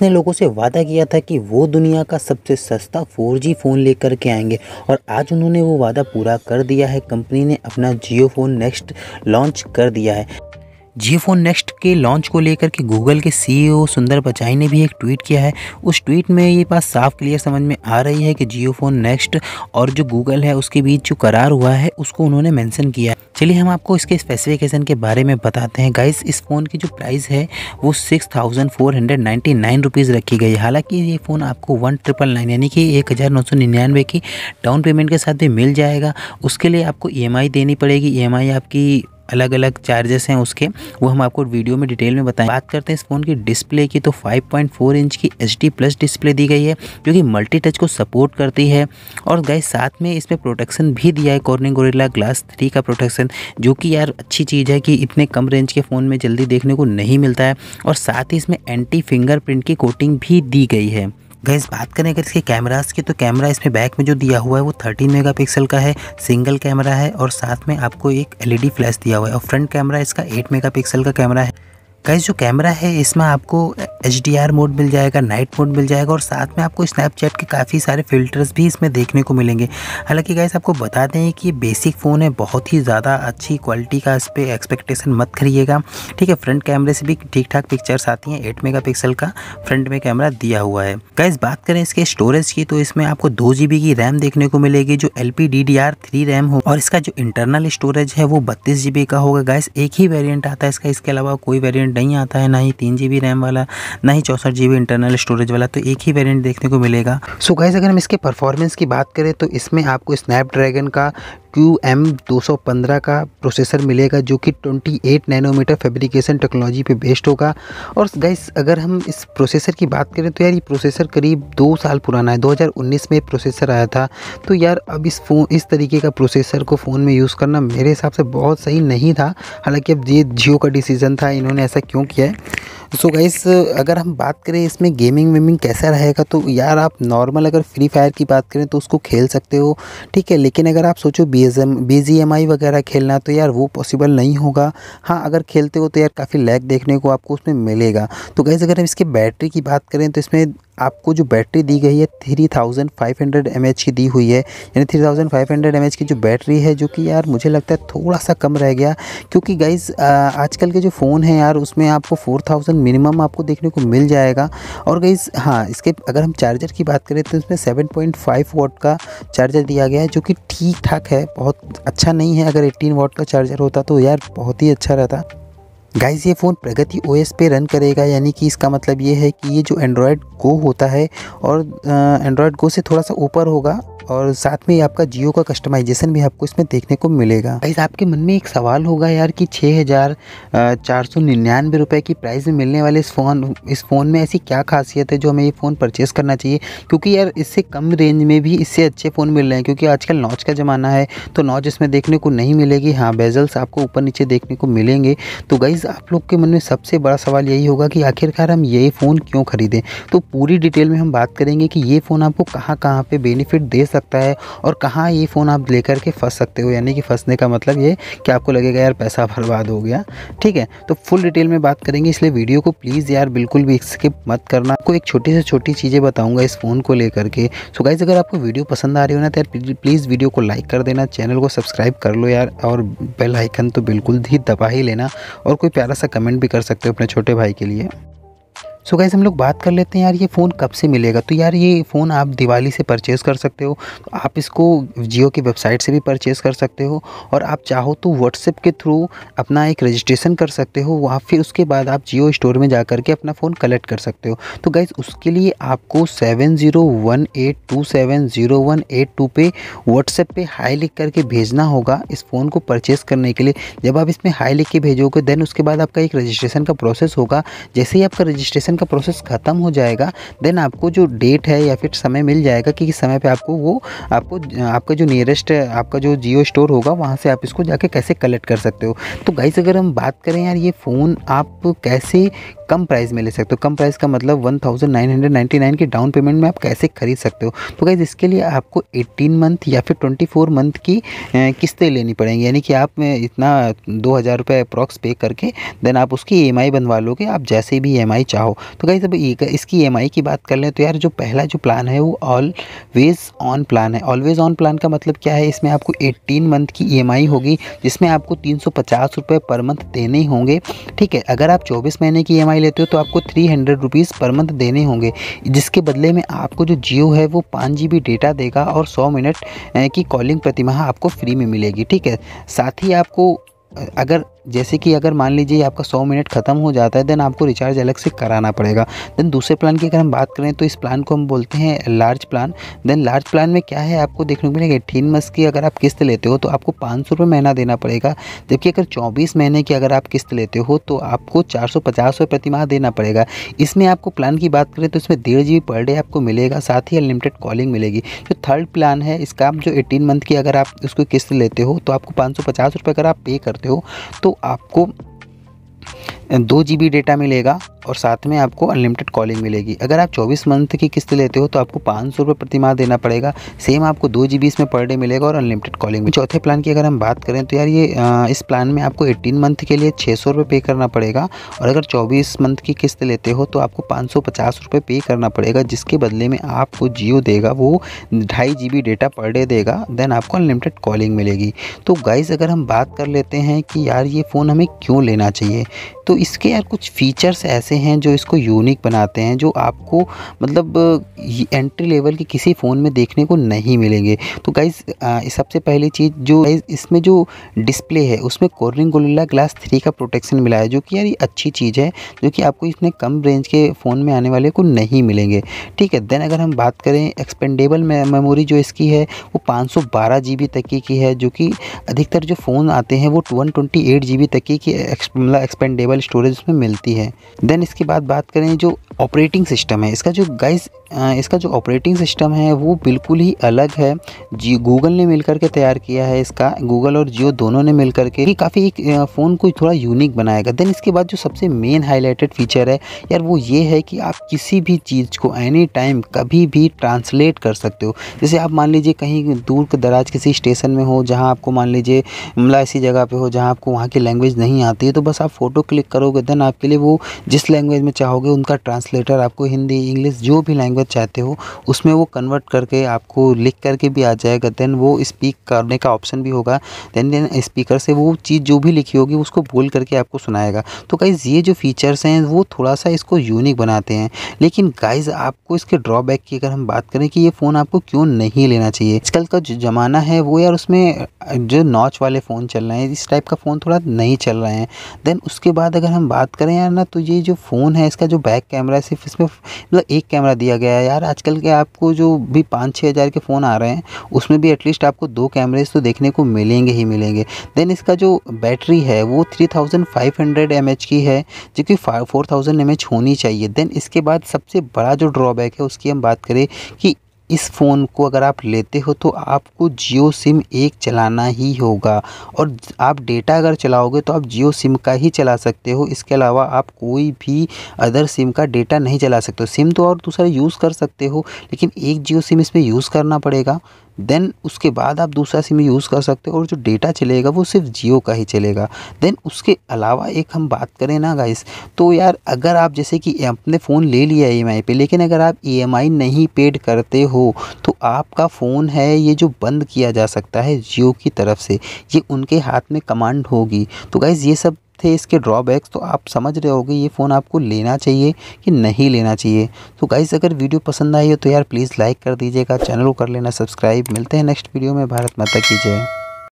ने लोगों से वादा किया था कि वो दुनिया का सबसे सस्ता 4G फ़ोन लेकर के आएंगे और आज उन्होंने वो वादा पूरा कर दिया है कंपनी ने अपना जियो फ़ोन नेक्स्ट लॉन्च कर दिया है जियो फोन नेक्स्ट के लॉन्च को लेकर के गूगल के सीईओ e सुंदर पचाई ने भी एक ट्वीट किया है उस ट्वीट में ये बात साफ क्लियर समझ में आ रही है कि जियो फोन नेक्स्ट और जो गूगल है उसके बीच जो करार हुआ है उसको उन्होंने मेंशन किया है चलिए हम आपको इसके स्पेसिफिकेशन के बारे में बताते हैं गाइस इस फ़ोन की जो प्राइस है वो six thousand four hundred ninety nine rupees रखी गई हालांकि ये फ़ोन आपको वन ट्रिपल नाइन यानी कि एक हज़ार नौ सौ निन्यानवे की डाउन पेमेंट के साथ भी मिल जाएगा उसके लिए आपको ई e देनी पड़ेगी ई e आपकी अलग अलग चार्जेस हैं उसके वो हम आपको वीडियो में डिटेल में बताएं बात करते हैं इस फ़ोन की डिस्प्ले की तो 5.4 इंच की एच प्लस डिस्प्ले दी गई है जो कि मल्टी टच को सपोर्ट करती है और गए साथ में इसमें प्रोटेक्शन भी दिया है कॉर्निंग गोरेला ग्लास थ्री का प्रोटेक्शन जो कि यार अच्छी चीज़ है कि इतने कम रेंज के फ़ोन में जल्दी देखने को नहीं मिलता है और साथ ही इसमें एंटी फिंगरप्रिंट की कोटिंग भी दी गई है गैस बात करें अगर इसके कैमरास की तो कैमरा इसमें बैक में जो दिया हुआ है वो 13 मेगापिक्सल का है सिंगल कैमरा है और साथ में आपको एक एलईडी फ्लैश e दिया हुआ है और फ्रंट कैमरा इसका 8 मेगापिक्सल का कैमरा है गाइस जो कैमरा है इसमें आपको एच मोड मिल जाएगा नाइट मोड मिल जाएगा और साथ में आपको स्नैपचैट के काफ़ी सारे फ़िल्टर्स भी इसमें देखने को मिलेंगे हालांकि गाइस आपको बता दें कि बेसिक फ़ोन है बहुत ही ज़्यादा अच्छी क्वालिटी का इस पर एक्सपेक्टेशन मत करिएगा ठीक है फ्रंट कैमरे से भी ठीक ठाक पिक्चर्स आती हैं एट मेगा का फ्रंट में कैमरा दिया हुआ है गाइज बात करें इसके स्टोरेज की तो इसमें आपको दो जी की रैम देखने को मिलेगी जो एल पी रैम हो और इसका जो इंटरनल स्टोरेज है वो बत्तीस का होगा गैस एक ही वेरियंट आता है इसका इसके अलावा कोई वेरियंट नहीं आता है ना ही तीन जी रैम वाला ना ही चौंसठ जी इंटरनल स्टोरेज वाला तो एक ही वेरियंट देखने को मिलेगा सो so गाइज अगर हम इसके परफॉर्मेंस की बात करें तो इसमें आपको स्नैपड्रैगन का क्यू एम दो सौ पंद्रह का प्रोसेसर मिलेगा जो कि twenty eight nanometer fabrication technology पे बेस्ड होगा और गाइस अगर हम इस प्रोसेसर की बात करें तो यार ये प्रोसेसर करीब दो साल पुराना है 2019 में प्रोसेसर आया था तो यार अब इस फ़ोन इस तरीके का प्रोसेसर को फ़ोन में यूज़ करना मेरे हिसाब से बहुत सही नहीं था हालांकि अब ये जियो का डिसीज़न था इन्होंने ऐसा ऐसा क्यों किया है सो so गाइस अगर हम बात करें इसमें गेमिंग वेमिंग कैसा रहेगा तो यार आप नॉर्मल अगर फ्री फायर की बात करें तो उसको खेल सकते हो ठीक है लेकिन अगर आप सोचो B S M B G M I वगैरह खेलना तो यार वो पॉसिबल नहीं होगा हाँ अगर खेलते हो तो यार काफ़ी लैग देखने को आपको उसमें मिलेगा तो गाइज़ अगर हम इसके बैटरी की बात करें तो इसमें आपको जो बैटरी दी गई है three thousand five hundred M H की दी हुई है यानी three thousand five hundred M H की जो बैटरी है जो कि यार मुझे लगता है थोड़ा सा कम रह गया क्योंकि गाइज आजकल के जो फ़ोन है यार उसमें आपको फोर थाउजेंड मिनिमम आपको देखने को मिल जाएगा और गाइज हाँ इसके अगर हम चार्जर की बात करें तो इसमें सेवन पॉइंट फाइव वाट का चार्जर दिया गया है जो कि ठीक ठाक है बहुत अच्छा नहीं है अगर एट्टीन वाट का चार्जर होता तो यार बहुत ही अच्छा रहता गाइज ये फ़ोन प्रगति ओएस पे रन करेगा यानी कि इसका मतलब ये है कि ये जो एंड्रॉयड गो होता है और एंड्रॉयड गो से थोड़ा सा ऊपर होगा और साथ में आपका जियो का कस्टमाइजेशन भी आपको इसमें देखने को मिलेगा गाइस आपके मन में एक सवाल होगा यार कि छः हज़ार चार सौ निन्यानवे रुपये की प्राइस में मिलने वाले इस फ़ोन इस फ़ोन में ऐसी क्या खासियत है जो हमें ये फ़ोन परचेस करना चाहिए क्योंकि यार इससे कम रेंज में भी इससे अच्छे फ़ोन मिल रहे हैं क्योंकि आजकल नॉच का ज़माना है तो नॉच इसमें देखने को नहीं मिलेगी हाँ बेजल्स आपको ऊपर नीचे देखने को मिलेंगे तो गाइज़ आप लोग के मन में सबसे बड़ा सवाल यही होगा कि आखिरकार हम ये फ़ोन क्यों खरीदें तो पूरी डिटेल में हम बात करेंगे कि ये फ़ोन आपको कहाँ कहाँ पर बेनिफिट दे सकते सकता है और कहाँ ये फ़ोन आप लेकर के फंस सकते हो यानी कि फंसने का मतलब ये कि आपको लगेगा यार पैसा बर्बाद हो गया ठीक है तो फुल डिटेल में बात करेंगे इसलिए वीडियो को प्लीज़ यार बिल्कुल भी स्किप मत करना आपको एक छोटी से छोटी चीज़ें बताऊँगा इस फ़ोन को लेकर के सो गाइज़ अगर आपको वीडियो पसंद आ रही हो ना तो यार प्लीज़ वीडियो को लाइक कर देना चैनल को सब्सक्राइब कर लो यार और बेल आइकन तो बिल्कुल ही दबा ही लेना और कोई प्यारा सा कमेंट भी कर सकते हो अपने छोटे भाई के लिए सो गाइज़ गैस हम लोग बात कर लेते हैं यार ये फ़ोन कब से मिलेगा तो यार ये फ़ोन आप दिवाली से परचेज़ कर सकते हो तो आप इसको जियो की वेबसाइट से भी परचेज़ कर सकते हो और आप चाहो तो व्हाट्सएप के थ्रू अपना एक रजिस्ट्रेशन कर सकते हो वहाँ फिर उसके बाद आप जियो स्टोर में जा के अपना फ़ोन कलेक्ट कर सकते हो तो गैस उसके लिए आपको seven zero one eight two seven zero one eight two पे व्हाट्सएप पे हाई लिख करके भेजना होगा इस फ़ोन को परचेज़ करने के लिए जब आप इसमें हाई लिख के भेजोगे देन उसके बाद आपका एक रजिस्ट्रेशन का प्रोसेस होगा जैसे ही आपका रजिस्ट्रेशन रजिस्ट्रेशन का प्रोसेस ख़त्म हो जाएगा देन आपको जो डेट है या फिर समय मिल जाएगा कि किस समय पर आपको वो आपको आपका जो नियरेस्ट आपका जो जियो स्टोर होगा वहाँ से आप इसको जाके कैसे कलेक्ट कर सकते हो तो गाइस अगर हम बात करें यार ये फ़ोन आप कैसे कम प्राइस में ले सकते हो कम प्राइस का मतलब one thousand nine hundred ninety nine के डाउन पेमेंट में आप कैसे खरीद सकते हो तो गाइज़ इसके लिए आपको एटीन मंथ या फिर ट्वेंटी फोर मंथ की किस्तें लेनी पड़ेंगी यानी कि आप इतना दो हज़ार रुपये अप्रॉक्स पे करके देन आप उसकी ई e बनवा लोगे आप जैसे भी ई e चाहो तो गाइज़ अब इसकी ई e की बात कर लें तो यार जो पहला जो प्लान है वो ऑलवेज़ ऑन प्लान है ऑलवेज़ ऑन प्लान का मतलब क्या है इसमें आपको एट्टीन मंथ की ई होगी जिसमें आपको तीन सौ पर मंथ देने होंगे ठीक है अगर आप चौबीस महीने की ई ई लेते हो तो आपको three hundred rupees per month देने होंगे जिसके बदले में आपको जो जियो है वो पाँच जी बी डेटा देगा और सौ मिनट की कॉलिंग प्रतिमाह आपको फ्री में मिलेगी ठीक है साथ ही आपको अगर जैसे कि अगर मान लीजिए आपका सौ मिनट ख़त्म हो जाता है देन आपको रिचार्ज अलग से कराना पड़ेगा देन दूसरे प्लान की अगर हम बात करें तो इस प्लान को हम बोलते हैं large plan then large plan में क्या है आपको देखने को मिलेगा एटीन मंथ्स की अगर आप किस्त लेते हो तो आपको पाँच सौ महीना देना पड़ेगा जबकि अगर चौबीस महीने की अगर आप किस्त लेते हो तो आपको चार सौ पचास प्रति माह देना पड़ेगा इसमें आपको प्लान की बात करें तो इसमें डेढ़ जी पर डे आपको मिलेगा साथ ही अनलिमिटेड कॉलिंग मिलेगी जो थर्ड प्लान है इसका आप जो एटीन मंथ की अगर आप उसको किस्त लेते हो तो आपको पाँच सौ पचास रुपये अगर आप पे करते हो तो aku दो जी बी डेटा मिलेगा और साथ में आपको अनलिमिटेड कॉलिंग मिलेगी अगर आप 24 मंथ की किस्त लेते हो तो आपको पाँच सौ रुपये प्रति माह देना पड़ेगा सेम आपको दो जी बी इसमें पर डे मिलेगा और अनलिमिटेड कॉलिंग में चौथे प्लान की अगर हम बात करें तो यार ये आ, इस प्लान में आपको 18 मंथ के लिए छः सौ पे करना पड़ेगा और अगर चौबीस मंथ की किस्त लेते हो तो आपको पाँच सौ पचास रुपये पे करना पड़ेगा जिसके बदले में आपको जियो देगा वो ढाई G B data per day देगा देन आपको अनलिमिटेड कॉलिंग मिलेगी तो गाइज़ अगर हम बात कर लेते हैं कि यार ये फ़ोन हमें क्यों लेना चाहिए तो तो इसके यार कुछ फीचर्स ऐसे हैं जो इसको यूनिक बनाते हैं जो आपको मतलब एंट्री लेवल के किसी फ़ोन में देखने को नहीं मिलेंगे तो गाइज़ सबसे पहली चीज़ जो इसमें जो डिस्प्ले है उसमें कोरिंग गोलिल्ला ग्लास थ्री का प्रोटेक्शन मिला है जो कि यार ये अच्छी चीज़ है जो कि आपको इतने कम रेंज के फ़ोन में आने वाले को नहीं मिलेंगे ठीक है देन अगर हम बात करें एक्सपेंडेबल मेमोरी जो इसकी है वो पाँच सौ तक की है जो कि अधिकतर जो फ़ोन आते हैं वो वन ट्वेंटी तक की मतलब एक्सपेंडेबल स्टोरेज उसमें मिलती है देन इसके बाद बात करें जो ऑपरेटिंग सिस्टम है इसका जो गाइस इसका जो ऑपरेटिंग सिस्टम है वो बिल्कुल ही अलग है जी गूगल ने मिलकर के तैयार किया है इसका गूगल और जियो दोनों ने मिलकर के काफ़ी एक फ़ोन को थोड़ा यूनिक बनाएगा देन इसके बाद जो सबसे मेन हाईलाइटेड फीचर है यार वो ये है कि आप किसी भी चीज़ को एनी टाइम कभी भी ट्रांसलेट कर सकते हो जैसे आप मान लीजिए कहीं दूर दराज किसी स्टेशन में हो जहाँ आपको मान लीजिए मिला मतलब ऐसी जगह पर हो जहाँ आपको वहाँ की लैंग्वेज नहीं आती है तो बस आप फ़ोटो क्लिक करोगे देन आपके लिए वो जिस लैंग्वेज में चाहोगे उनका ट्रांसलेटर आपको हिंदी इंग्लिश जो भी लैंग्वेज चाहते हो उसमें वो कन्वर्ट करके आपको लिख करके भी आ जाएगा देन वो स्पीक करने का ऑप्शन भी होगा देन देन स्पीकर से वो चीज़ जो भी लिखी होगी उसको बोल करके आपको सुनाएगा तो गाइज़ ये जो फीचर्स हैं वो थोड़ा सा इसको यूनिक बनाते हैं लेकिन गाइज़ आपको इसके ड्रॉबैक की अगर हम बात करें कि ये फ़ोन आपको क्यों नहीं लेना चाहिए आजकल का जो ज़माना है वो यार उसमें जो नॉच वाले फ़ोन चल रहे हैं इस टाइप का फ़ोन थोड़ा नहीं चल रहे हैं देन उसके बाद अगर अगर हम बात करें यार ना तो ये जो फ़ोन है इसका जो बैक कैमरा है सिर्फ इसमें मतलब एक कैमरा दिया गया है यार आजकल के आपको जो भी पाँच छः हज़ार के फ़ोन आ रहे हैं उसमें भी एटलीस्ट आपको दो कैमरेज तो देखने को मिलेंगे ही मिलेंगे देन इसका जो बैटरी है वो three thousand five hundred M H की है जो कि फोर थाउजेंड एम एच होनी चाहिए देन इसके बाद सबसे बड़ा जो ड्रॉबैक है उसकी हम बात करें कि इस फ़ोन को अगर आप लेते हो तो आपको जियो सिम एक चलाना ही होगा और आप डेटा अगर चलाओगे तो आप जियो सिम का ही चला सकते हो इसके अलावा आप कोई भी अदर सिम का डेटा नहीं चला सकते हो सिम तो और दूसरा यूज़ कर सकते हो लेकिन एक जियो सिम इसमें यूज़ करना पड़ेगा देन उसके बाद आप दूसरा सिम यूज़ कर सकते हो और जो डेटा चलेगा वो सिर्फ जियो का ही चलेगा देन उसके अलावा एक हम बात करें ना गाइस तो यार अगर आप जैसे कि अपने फ़ोन ले लिया ई e एम पे लेकिन अगर आप ई e नहीं पेड करते हो तो आपका फ़ोन है ये जो बंद किया जा सकता है जियो की तरफ से ये उनके हाथ में कमांड होगी तो गाइज़ ये सब थे इसके ड्रॉबैक्स तो आप समझ रहे होगे ये फ़ोन आपको लेना चाहिए कि नहीं लेना चाहिए तो गाइज़ अगर वीडियो पसंद आई हो तो यार प्लीज़ लाइक कर दीजिएगा चैनल को कर लेना सब्सक्राइब मिलते हैं नेक्स्ट वीडियो में भारत माता की जय